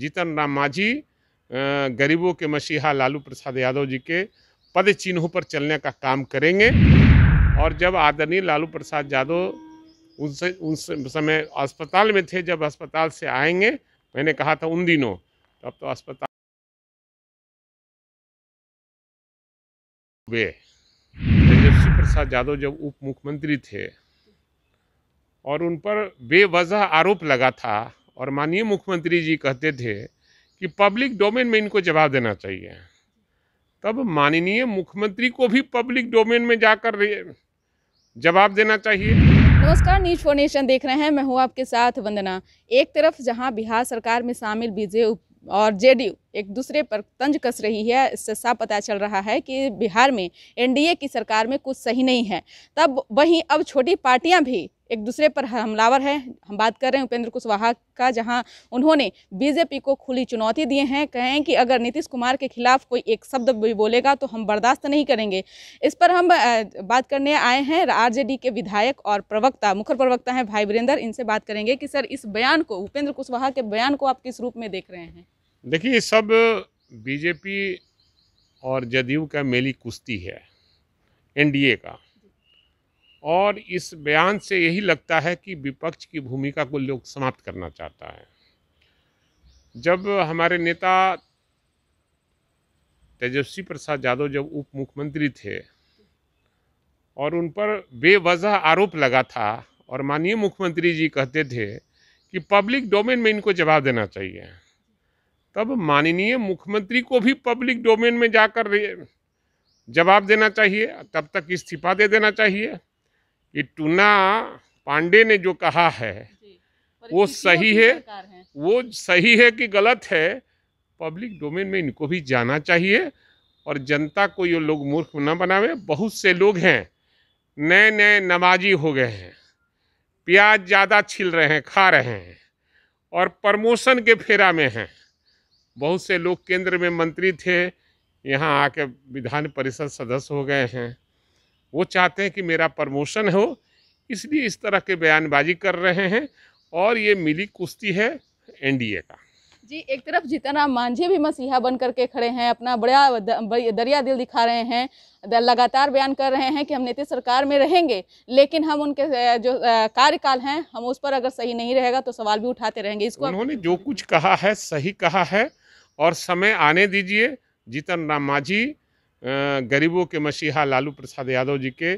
जीतन राम मांझी गरीबों के मसीहा लालू प्रसाद यादव जी के पद चिन्हों पर चलने का काम करेंगे और जब आदरणीय लालू प्रसाद यादव उनसे उन समय अस्पताल में थे जब अस्पताल से आएंगे मैंने कहा था उन दिनों तो अब तो अस्पताल वे तेजस्वी प्रसाद यादव जब उप मुख्यमंत्री थे और उन पर बेवजह आरोप लगा था और माननीय मुख्यमंत्री जी कहते थे कि पब्लिक डोमेन में इनको जवाब देना चाहिए तब माननीय मुख्यमंत्री को भी पब्लिक डोमेन में जाकर जवाब देना चाहिए नमस्कार न्यूज फोर नेशन देख रहे हैं मैं हूँ आपके साथ वंदना एक तरफ जहाँ बिहार सरकार में शामिल बीजेपी और जेडीयू एक दूसरे पर तंज कस रही है इससे साफ पता चल रहा है कि बिहार में एनडीए की सरकार में कुछ सही नहीं है तब वहीं अब छोटी पार्टियां भी एक दूसरे पर हमलावर है हम बात कर रहे हैं उपेंद्र कुशवाहा का जहां उन्होंने बीजेपी को खुली चुनौती दिए हैं कहें कि अगर नीतीश कुमार के खिलाफ कोई एक शब्द भी बोलेगा तो हम बर्दाश्त नहीं करेंगे इस पर हम बात करने आए हैं आर के विधायक और प्रवक्ता मुखर प्रवक्ता हैं भाई वीरेंद्र इनसे बात करेंगे कि सर इस बयान को उपेंद्र कुशवाहा के बयान को आप किस रूप में देख रहे हैं देखिए सब बीजेपी और जदयू का मेली कुश्ती है एनडीए का और इस बयान से यही लगता है कि विपक्ष की भूमिका को लोग समाप्त करना चाहता है जब हमारे नेता तेजस्वी प्रसाद यादव जब उप मुख्यमंत्री थे और उन पर बेवजह आरोप लगा था और माननीय मुख्यमंत्री जी कहते थे कि पब्लिक डोमेन में इनको जवाब देना चाहिए तब माननीय मुख्यमंत्री को भी पब्लिक डोमेन में जाकर जवाब देना चाहिए तब तक इस्तीफा दे देना चाहिए कि टूना पांडे ने जो कहा है वो सही है वो सही है कि गलत है पब्लिक डोमेन में इनको भी जाना चाहिए और जनता को ये लोग मूर्ख न बनावे बहुत से लोग हैं नए नए नमाजी हो गए हैं प्याज ज़्यादा छिल रहे हैं खा रहे हैं और प्रमोशन के फेरा में हैं बहुत से लोग केंद्र में मंत्री थे यहाँ आके विधान परिषद सदस्य हो गए हैं वो चाहते हैं कि मेरा प्रमोशन हो इसलिए इस तरह के बयानबाजी कर रहे हैं और ये मिली कुश्ती है एनडीए का जी एक तरफ राम मांझी भी मसीहा बन करके खड़े हैं अपना बड़ा दरिया दिल दिखा रहे हैं लगातार बयान कर रहे हैं कि हम नीतीश सरकार में रहेंगे लेकिन हम उनके जो कार्यकाल हैं हम उस पर अगर सही नहीं रहेगा तो सवाल भी उठाते रहेंगे इसको उन्होंने जो कुछ कहा है सही कहा है और समय आने दीजिए जीतन राम मांझी गरीबों के मसीहा लालू प्रसाद यादव जी के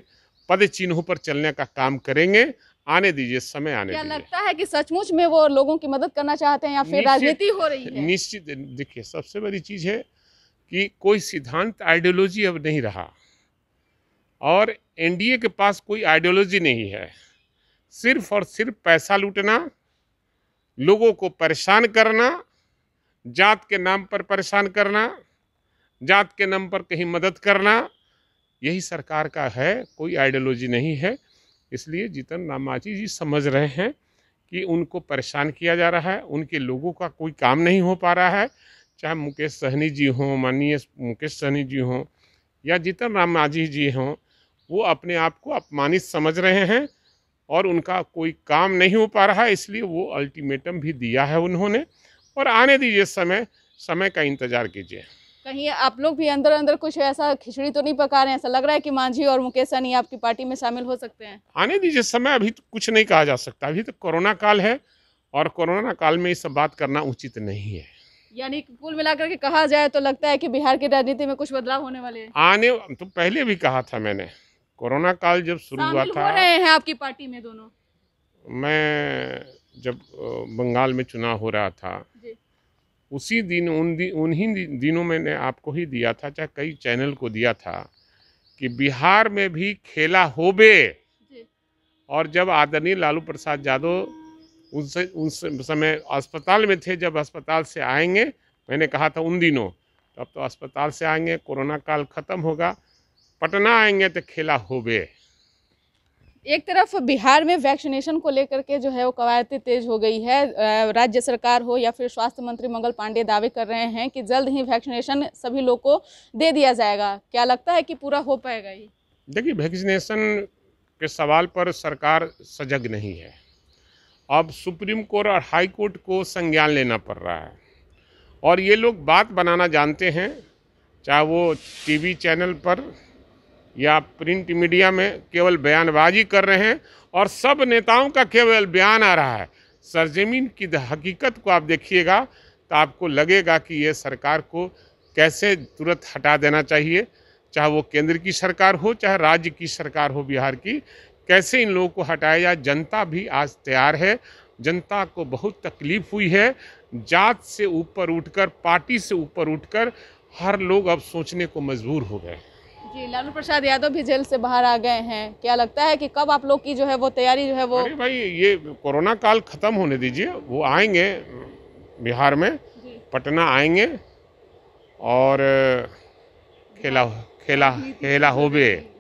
पद चिन्हों पर चलने का काम करेंगे आने दीजिए समय आने क्या लगता है कि सचमुच में वो लोगों की मदद करना चाहते हैं या फिर राजनीति हो रही है निश्चित देखिए सबसे बड़ी चीज़ है कि कोई सिद्धांत आइडियोलॉजी अब नहीं रहा और एनडीए के पास कोई आइडियोलॉजी नहीं है सिर्फ और सिर्फ पैसा लूटना लोगों को परेशान करना जात के नाम पर परेशान करना जात के नाम पर कहीं मदद करना यही सरकार का है कोई आइडियोलॉजी नहीं है इसलिए जीतन राम माझी जी समझ रहे हैं कि उनको परेशान किया जा रहा है उनके लोगों का कोई काम नहीं हो पा रहा है चाहे मुकेश सहनी जी हों माननीय मुकेश सहनी जी हों या जीतन राम माझी जी हों वो अपने आप को अपमानित समझ रहे हैं और उनका कोई काम नहीं हो पा रहा है इसलिए वो अल्टीमेटम भी दिया है उन्होंने और आने दीजिए समय समय का इंतज़ार कीजिए कहीं आप लोग भी अंदर अंदर कुछ ऐसा खिचड़ी तो नहीं पका रहे हैं ऐसा लग रहा है कि मांझी और मुकेश सहनी आपकी पार्टी में शामिल हो सकते हैं आने दीजिए समय अभी तो कुछ नहीं कहा जा सकता अभी तो कोरोना काल है और कोरोना काल में ये सब बात करना उचित नहीं है यानी कुल मिलाकर के कहा जाए तो लगता है कि बिहार की राजनीति में कुछ बदलाव होने वाले हैं आने तो पहले भी कहा था मैंने कोरोना काल जब शुरू हुआ था हो रहे हैं आपकी पार्टी में दोनों मैं जब बंगाल में चुनाव हो रहा था उसी दिन उन दिन उन्हीं दिनों मैंने आपको ही दिया था चाहे कई चैनल को दिया था कि बिहार में भी खेला होबे और जब आदरणीय लालू प्रसाद यादव उनसे उस समय अस्पताल में थे जब अस्पताल से आएंगे मैंने कहा था उन दिनों तब तो अस्पताल से आएंगे कोरोना काल ख़त्म होगा पटना आएंगे तो खेला होबे एक तरफ बिहार में वैक्सीनेशन को लेकर के जो है वो कवायदे तेज हो गई है राज्य सरकार हो या फिर स्वास्थ्य मंत्री मंगल पांडे दावे कर रहे हैं कि जल्द ही वैक्सीनेशन सभी लोगों को दे दिया जाएगा क्या लगता है कि पूरा हो पाएगा ये देखिए वैक्सीनेशन के सवाल पर सरकार सजग नहीं है अब सुप्रीम कोर्ट और हाई कोर्ट को संज्ञान लेना पड़ रहा है और ये लोग बात बनाना जानते हैं चाहे वो टी चैनल पर या प्रिंट मीडिया में केवल बयानबाजी कर रहे हैं और सब नेताओं का केवल बयान आ रहा है सरजमीन की हकीकत को आप देखिएगा तो आपको लगेगा कि ये सरकार को कैसे तुरंत हटा देना चाहिए चाहे वो केंद्र की सरकार हो चाहे राज्य की सरकार हो बिहार की कैसे इन लोगों को हटाया जाए जनता भी आज तैयार है जनता को बहुत तकलीफ हुई है जात से ऊपर उठकर पार्टी से ऊपर उठकर हर लोग अब सोचने को मजबूर हो गए हैं जी लालू प्रसाद यादव भी जेल से बाहर आ गए हैं क्या लगता है कि कब आप लोग की जो है वो तैयारी जो है वो अरे भाई ये कोरोना काल खत्म होने दीजिए वो आएंगे बिहार में पटना आएंगे और खेला खेला खेला होबे